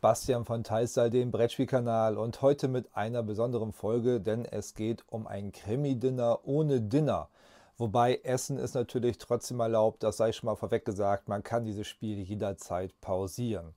Bastian von Theisal, dem Brettspielkanal und heute mit einer besonderen Folge, denn es geht um ein Krimi-Dinner ohne Dinner. Wobei Essen ist natürlich trotzdem erlaubt, das sei schon mal vorweg gesagt, man kann dieses Spiel jederzeit pausieren.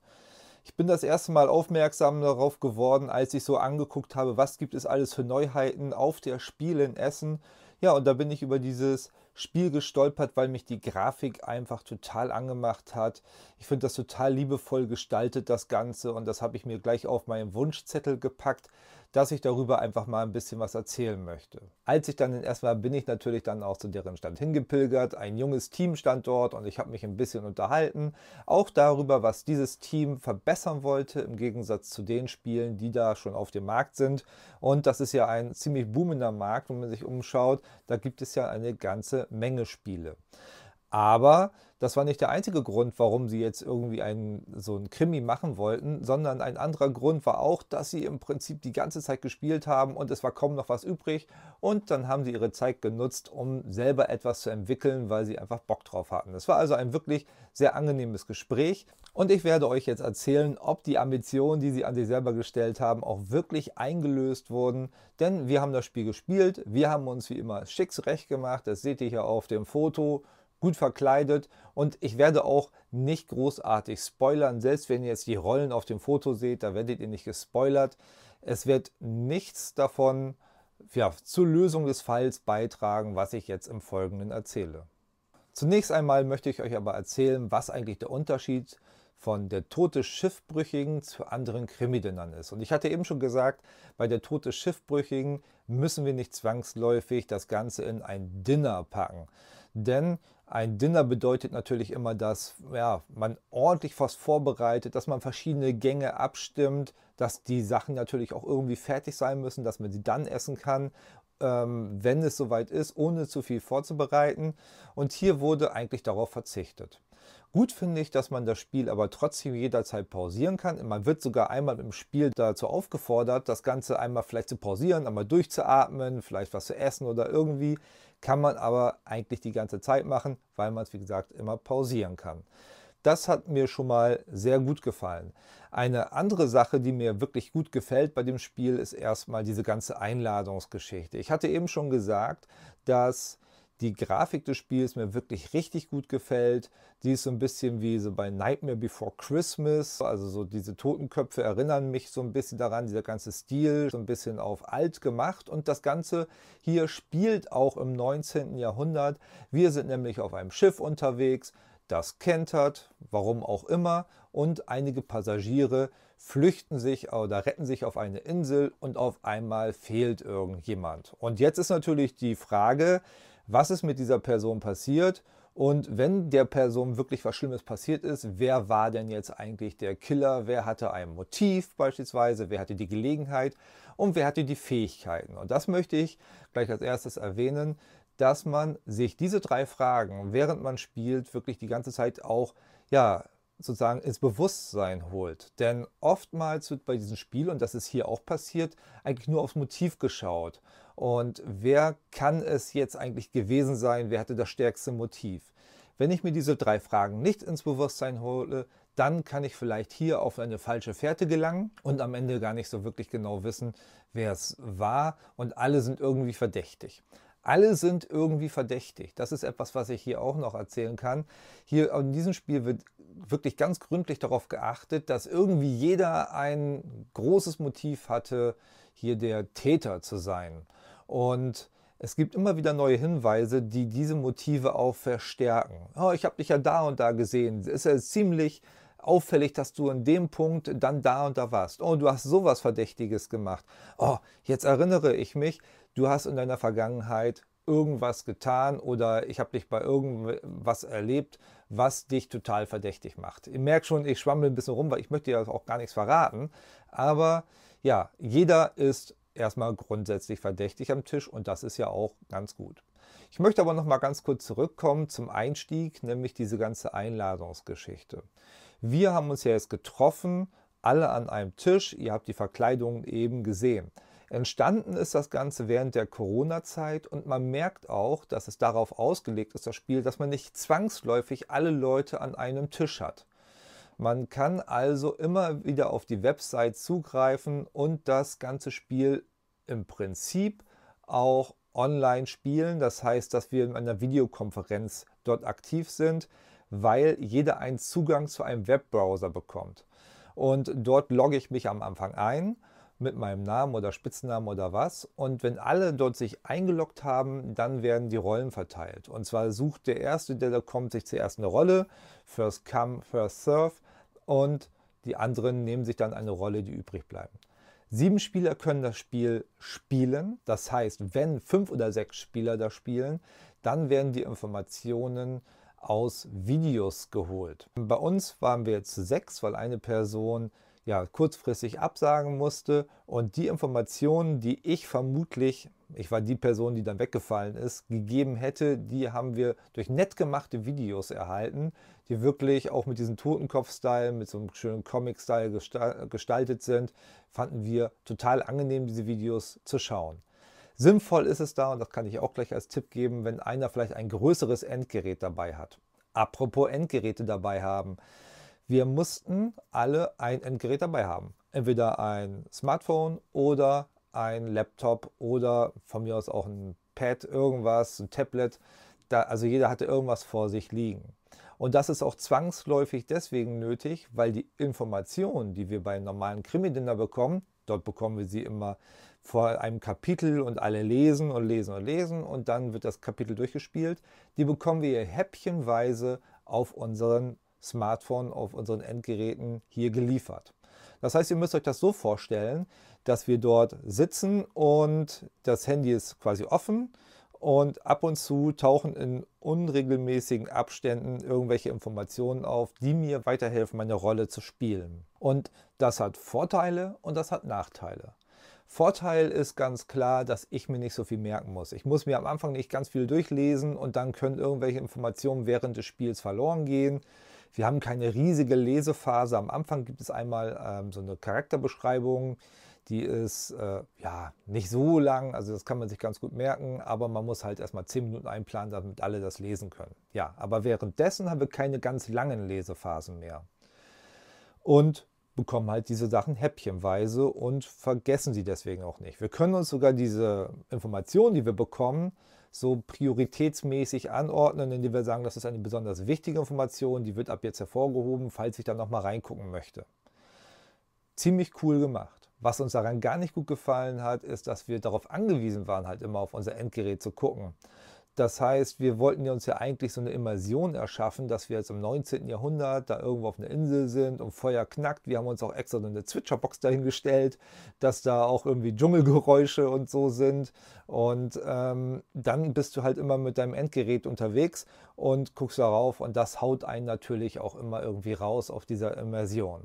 Ich bin das erste Mal aufmerksam darauf geworden, als ich so angeguckt habe, was gibt es alles für Neuheiten auf der Spiel in Essen. Ja, und da bin ich über dieses Spiel gestolpert, weil mich die Grafik einfach total angemacht hat. Ich finde das total liebevoll gestaltet, das Ganze. Und das habe ich mir gleich auf meinen Wunschzettel gepackt dass ich darüber einfach mal ein bisschen was erzählen möchte. Als ich dann erstmal bin ich natürlich dann auch zu deren Stand hingepilgert, ein junges Team stand dort und ich habe mich ein bisschen unterhalten, auch darüber, was dieses Team verbessern wollte im Gegensatz zu den Spielen, die da schon auf dem Markt sind und das ist ja ein ziemlich boomender Markt, wenn man sich umschaut, da gibt es ja eine ganze Menge Spiele. Aber das war nicht der einzige Grund, warum sie jetzt irgendwie einen, so einen Krimi machen wollten, sondern ein anderer Grund war auch, dass sie im Prinzip die ganze Zeit gespielt haben und es war kaum noch was übrig. Und dann haben sie ihre Zeit genutzt, um selber etwas zu entwickeln, weil sie einfach Bock drauf hatten. Es war also ein wirklich sehr angenehmes Gespräch. Und ich werde euch jetzt erzählen, ob die Ambitionen, die sie an sich selber gestellt haben, auch wirklich eingelöst wurden. Denn wir haben das Spiel gespielt, wir haben uns wie immer schicksrecht gemacht, das seht ihr hier auf dem Foto gut verkleidet und ich werde auch nicht großartig spoilern. Selbst wenn ihr jetzt die Rollen auf dem Foto seht, da werdet ihr nicht gespoilert. Es wird nichts davon ja, zur Lösung des Falls beitragen, was ich jetzt im Folgenden erzähle. Zunächst einmal möchte ich euch aber erzählen, was eigentlich der Unterschied von der Tote Schiffbrüchigen zu anderen Kriminellen ist. Und ich hatte eben schon gesagt, bei der Tote Schiffbrüchigen müssen wir nicht zwangsläufig das Ganze in ein Dinner packen. Denn ein Dinner bedeutet natürlich immer, dass ja, man ordentlich was vorbereitet, dass man verschiedene Gänge abstimmt, dass die Sachen natürlich auch irgendwie fertig sein müssen, dass man sie dann essen kann, ähm, wenn es soweit ist, ohne zu viel vorzubereiten. Und hier wurde eigentlich darauf verzichtet. Gut finde ich, dass man das Spiel aber trotzdem jederzeit pausieren kann. Man wird sogar einmal im Spiel dazu aufgefordert, das Ganze einmal vielleicht zu pausieren, einmal durchzuatmen, vielleicht was zu essen oder irgendwie. Kann man aber eigentlich die ganze Zeit machen, weil man es wie gesagt immer pausieren kann. Das hat mir schon mal sehr gut gefallen. Eine andere Sache, die mir wirklich gut gefällt bei dem Spiel, ist erstmal diese ganze Einladungsgeschichte. Ich hatte eben schon gesagt, dass die Grafik des Spiels mir wirklich richtig gut gefällt. Die ist so ein bisschen wie so bei Nightmare Before Christmas. Also so diese Totenköpfe erinnern mich so ein bisschen daran, dieser ganze Stil, so ein bisschen auf alt gemacht. Und das Ganze hier spielt auch im 19. Jahrhundert. Wir sind nämlich auf einem Schiff unterwegs, das kentert, warum auch immer. Und einige Passagiere flüchten sich oder retten sich auf eine Insel und auf einmal fehlt irgendjemand. Und jetzt ist natürlich die Frage, was ist mit dieser Person passiert und wenn der Person wirklich was Schlimmes passiert ist, wer war denn jetzt eigentlich der Killer? Wer hatte ein Motiv beispielsweise? Wer hatte die Gelegenheit? Und wer hatte die Fähigkeiten? Und das möchte ich gleich als erstes erwähnen, dass man sich diese drei Fragen, während man spielt, wirklich die ganze Zeit auch ja, sozusagen ins Bewusstsein holt. Denn oftmals wird bei diesem Spiel, und das ist hier auch passiert, eigentlich nur aufs Motiv geschaut. Und wer kann es jetzt eigentlich gewesen sein? Wer hatte das stärkste Motiv? Wenn ich mir diese drei Fragen nicht ins Bewusstsein hole, dann kann ich vielleicht hier auf eine falsche Fährte gelangen und am Ende gar nicht so wirklich genau wissen, wer es war. Und alle sind irgendwie verdächtig. Alle sind irgendwie verdächtig. Das ist etwas, was ich hier auch noch erzählen kann. Hier in diesem Spiel wird wirklich ganz gründlich darauf geachtet, dass irgendwie jeder ein großes Motiv hatte, hier der Täter zu sein. Und es gibt immer wieder neue Hinweise, die diese Motive auch verstärken. Oh, ich habe dich ja da und da gesehen. Es ist ja ziemlich auffällig, dass du in dem Punkt dann da und da warst. Oh, du hast sowas Verdächtiges gemacht. Oh, jetzt erinnere ich mich, du hast in deiner Vergangenheit irgendwas getan oder ich habe dich bei irgendwas erlebt, was dich total verdächtig macht. Ihr merkt schon, ich schwammel ein bisschen rum, weil ich möchte ja auch gar nichts verraten. Aber ja, jeder ist erstmal grundsätzlich verdächtig am Tisch und das ist ja auch ganz gut. Ich möchte aber noch mal ganz kurz zurückkommen zum Einstieg, nämlich diese ganze Einladungsgeschichte. Wir haben uns ja jetzt getroffen, alle an einem Tisch. Ihr habt die Verkleidung eben gesehen. Entstanden ist das Ganze während der Corona-Zeit und man merkt auch, dass es darauf ausgelegt ist, das Spiel, dass man nicht zwangsläufig alle Leute an einem Tisch hat. Man kann also immer wieder auf die Website zugreifen und das ganze Spiel im Prinzip auch online spielen. Das heißt, dass wir in einer Videokonferenz dort aktiv sind, weil jeder einen Zugang zu einem Webbrowser bekommt. Und dort logge ich mich am Anfang ein mit meinem Namen oder Spitznamen oder was. Und wenn alle dort sich eingeloggt haben, dann werden die Rollen verteilt. Und zwar sucht der Erste, der da kommt, sich zuerst eine Rolle, first come, first serve. Und die anderen nehmen sich dann eine Rolle, die übrig bleiben. Sieben Spieler können das Spiel spielen. Das heißt, wenn fünf oder sechs Spieler da spielen, dann werden die Informationen aus Videos geholt. Bei uns waren wir jetzt sechs, weil eine Person ja, kurzfristig absagen musste. Und die Informationen, die ich vermutlich, ich war die Person, die dann weggefallen ist, gegeben hätte, die haben wir durch nett gemachte Videos erhalten, die wirklich auch mit diesem Totenkopf-Style, mit so einem schönen Comic-Style gestaltet sind. Fanden wir total angenehm, diese Videos zu schauen. Sinnvoll ist es da, und das kann ich auch gleich als Tipp geben, wenn einer vielleicht ein größeres Endgerät dabei hat. Apropos Endgeräte dabei haben. Wir mussten alle ein Endgerät dabei haben. Entweder ein Smartphone oder ein Laptop oder von mir aus auch ein Pad, irgendwas, ein Tablet. Da, also jeder hatte irgendwas vor sich liegen. Und das ist auch zwangsläufig deswegen nötig, weil die Informationen, die wir bei normalen Krimi-Dinner bekommen, dort bekommen wir sie immer vor einem Kapitel und alle lesen und lesen und lesen und dann wird das Kapitel durchgespielt, die bekommen wir häppchenweise auf unseren Smartphone, auf unseren Endgeräten hier geliefert. Das heißt, ihr müsst euch das so vorstellen, dass wir dort sitzen und das Handy ist quasi offen und ab und zu tauchen in unregelmäßigen Abständen irgendwelche Informationen auf, die mir weiterhelfen, meine Rolle zu spielen. Und das hat Vorteile und das hat Nachteile. Vorteil ist ganz klar, dass ich mir nicht so viel merken muss. Ich muss mir am Anfang nicht ganz viel durchlesen und dann können irgendwelche Informationen während des Spiels verloren gehen. Wir haben keine riesige Lesephase. Am Anfang gibt es einmal ähm, so eine Charakterbeschreibung, die ist äh, ja nicht so lang, also das kann man sich ganz gut merken, aber man muss halt erstmal zehn Minuten einplanen, damit alle das lesen können. Ja, aber währenddessen haben wir keine ganz langen Lesephasen mehr. Und bekommen halt diese Sachen häppchenweise und vergessen sie deswegen auch nicht. Wir können uns sogar diese Informationen, die wir bekommen, so prioritätsmäßig anordnen, indem wir sagen, das ist eine besonders wichtige Information, die wird ab jetzt hervorgehoben, falls ich da nochmal reingucken möchte. Ziemlich cool gemacht. Was uns daran gar nicht gut gefallen hat, ist, dass wir darauf angewiesen waren, halt immer auf unser Endgerät zu gucken. Das heißt, wir wollten uns ja eigentlich so eine Immersion erschaffen, dass wir jetzt im 19. Jahrhundert da irgendwo auf einer Insel sind und Feuer knackt. Wir haben uns auch extra so eine Zwitscherbox dahingestellt, dass da auch irgendwie Dschungelgeräusche und so sind. Und ähm, dann bist du halt immer mit deinem Endgerät unterwegs und guckst darauf und das haut einen natürlich auch immer irgendwie raus auf dieser Immersion.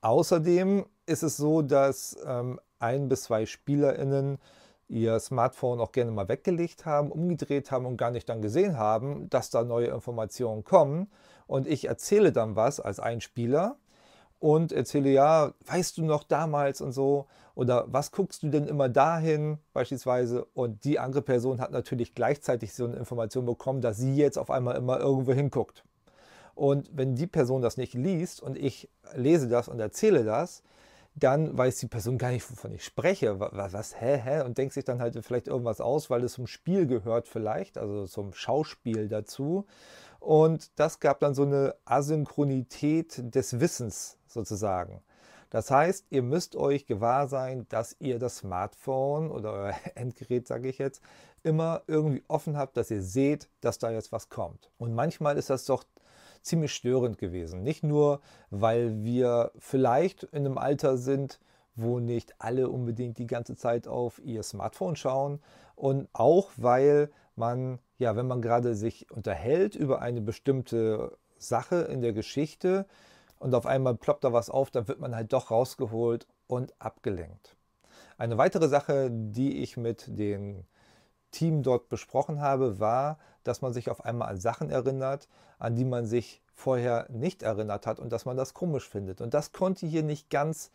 Außerdem ist es so, dass ähm, ein bis zwei SpielerInnen ihr Smartphone auch gerne mal weggelegt haben, umgedreht haben und gar nicht dann gesehen haben, dass da neue Informationen kommen. Und ich erzähle dann was als Einspieler und erzähle, ja, weißt du noch damals und so oder was guckst du denn immer dahin beispielsweise und die andere Person hat natürlich gleichzeitig so eine Information bekommen, dass sie jetzt auf einmal immer irgendwo hinguckt. Und wenn die Person das nicht liest und ich lese das und erzähle das, dann weiß die Person gar nicht, wovon ich spreche. Was, was, hä, hä? Und denkt sich dann halt vielleicht irgendwas aus, weil es zum Spiel gehört vielleicht, also zum Schauspiel dazu. Und das gab dann so eine Asynchronität des Wissens sozusagen. Das heißt, ihr müsst euch gewahr sein, dass ihr das Smartphone oder euer Endgerät, sage ich jetzt, immer irgendwie offen habt, dass ihr seht, dass da jetzt was kommt. Und manchmal ist das doch ziemlich störend gewesen. Nicht nur, weil wir vielleicht in einem Alter sind, wo nicht alle unbedingt die ganze Zeit auf ihr Smartphone schauen und auch weil man, ja, wenn man gerade sich unterhält über eine bestimmte Sache in der Geschichte und auf einmal ploppt da was auf, dann wird man halt doch rausgeholt und abgelenkt. Eine weitere Sache, die ich mit den Team dort besprochen habe, war, dass man sich auf einmal an Sachen erinnert, an die man sich vorher nicht erinnert hat und dass man das komisch findet. Und das konnte hier nicht ganz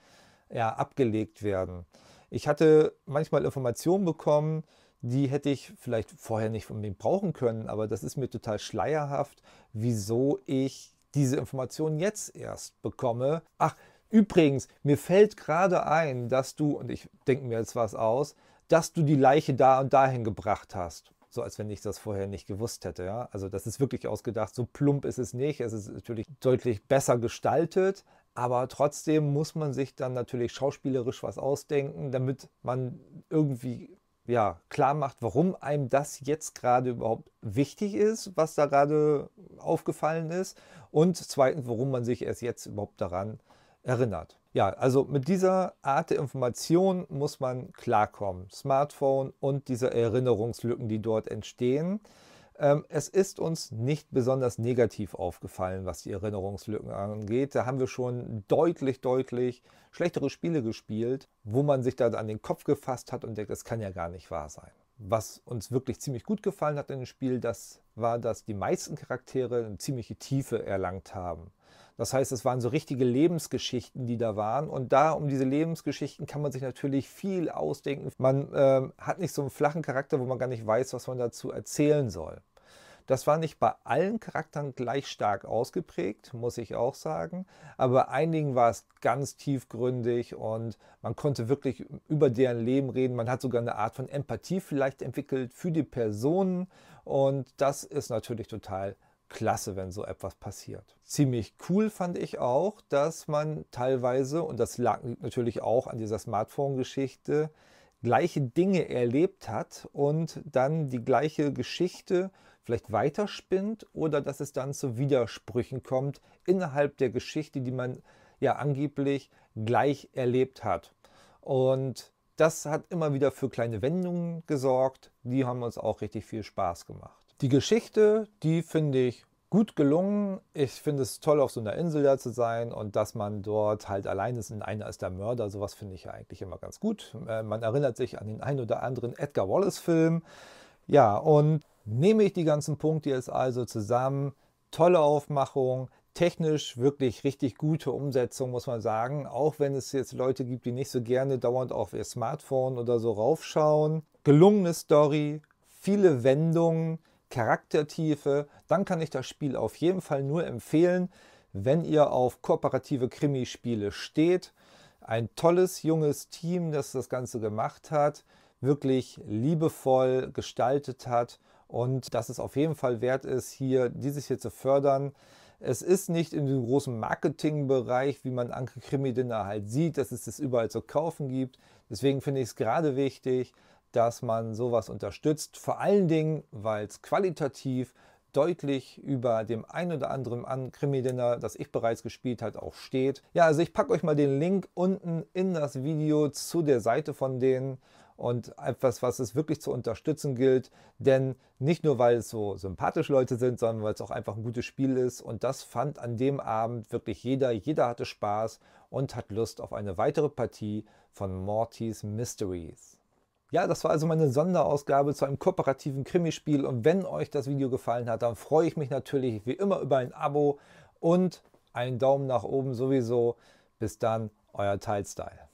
ja, abgelegt werden. Ich hatte manchmal Informationen bekommen, die hätte ich vielleicht vorher nicht von mir brauchen können, aber das ist mir total schleierhaft, wieso ich diese Informationen jetzt erst bekomme. Ach, übrigens, mir fällt gerade ein, dass du, und ich denke mir jetzt was aus, dass du die Leiche da und dahin gebracht hast. So als wenn ich das vorher nicht gewusst hätte. Ja? Also das ist wirklich ausgedacht. So plump ist es nicht. Es ist natürlich deutlich besser gestaltet. Aber trotzdem muss man sich dann natürlich schauspielerisch was ausdenken, damit man irgendwie ja, klar macht, warum einem das jetzt gerade überhaupt wichtig ist, was da gerade aufgefallen ist. Und zweitens, warum man sich erst jetzt überhaupt daran erinnert. Ja, also mit dieser Art der Information muss man klarkommen. Smartphone und diese Erinnerungslücken, die dort entstehen. Ähm, es ist uns nicht besonders negativ aufgefallen, was die Erinnerungslücken angeht. Da haben wir schon deutlich, deutlich schlechtere Spiele gespielt, wo man sich da an den Kopf gefasst hat und denkt, das kann ja gar nicht wahr sein. Was uns wirklich ziemlich gut gefallen hat in dem Spiel, das war, dass die meisten Charaktere eine ziemliche Tiefe erlangt haben. Das heißt, es waren so richtige Lebensgeschichten, die da waren. Und da um diese Lebensgeschichten kann man sich natürlich viel ausdenken. Man äh, hat nicht so einen flachen Charakter, wo man gar nicht weiß, was man dazu erzählen soll. Das war nicht bei allen Charakteren gleich stark ausgeprägt, muss ich auch sagen. Aber bei einigen war es ganz tiefgründig und man konnte wirklich über deren Leben reden. Man hat sogar eine Art von Empathie vielleicht entwickelt für die Personen. Und das ist natürlich total klasse, wenn so etwas passiert. Ziemlich cool fand ich auch, dass man teilweise, und das lag natürlich auch an dieser Smartphone-Geschichte, gleiche Dinge erlebt hat und dann die gleiche Geschichte vielleicht weiterspinnt oder dass es dann zu Widersprüchen kommt innerhalb der Geschichte, die man ja angeblich gleich erlebt hat. Und das hat immer wieder für kleine Wendungen gesorgt, die haben uns auch richtig viel Spaß gemacht. Die Geschichte, die finde ich gut gelungen. Ich finde es toll, auf so einer Insel da zu sein und dass man dort halt allein ist und einer ist der Mörder. Sowas finde ich ja eigentlich immer ganz gut. Äh, man erinnert sich an den einen oder anderen Edgar Wallace-Film. Ja, und nehme ich die ganzen Punkte jetzt also zusammen. Tolle Aufmachung, technisch wirklich richtig gute Umsetzung, muss man sagen. Auch wenn es jetzt Leute gibt, die nicht so gerne dauernd auf ihr Smartphone oder so raufschauen. Gelungene Story, viele Wendungen Charaktertiefe, dann kann ich das Spiel auf jeden Fall nur empfehlen, wenn ihr auf kooperative Krimispiele steht. Ein tolles junges Team, das das Ganze gemacht hat, wirklich liebevoll gestaltet hat und dass es auf jeden Fall wert ist, hier dieses hier zu fördern. Es ist nicht in dem großen Marketingbereich, wie man Anke Krimi Dinner halt sieht, dass es das überall zu kaufen gibt. Deswegen finde ich es gerade wichtig, dass man sowas unterstützt. Vor allen Dingen, weil es qualitativ deutlich über dem ein oder anderen an Krimi-Dinner, das ich bereits gespielt hat, auch steht. Ja, also ich packe euch mal den Link unten in das Video zu der Seite von denen und etwas, was es wirklich zu unterstützen gilt. Denn nicht nur, weil es so sympathisch Leute sind, sondern weil es auch einfach ein gutes Spiel ist. Und das fand an dem Abend wirklich jeder. Jeder hatte Spaß und hat Lust auf eine weitere Partie von Mortys Mysteries. Ja, das war also meine Sonderausgabe zu einem kooperativen Krimispiel und wenn euch das Video gefallen hat, dann freue ich mich natürlich wie immer über ein Abo und einen Daumen nach oben sowieso. Bis dann, euer Teilstyle.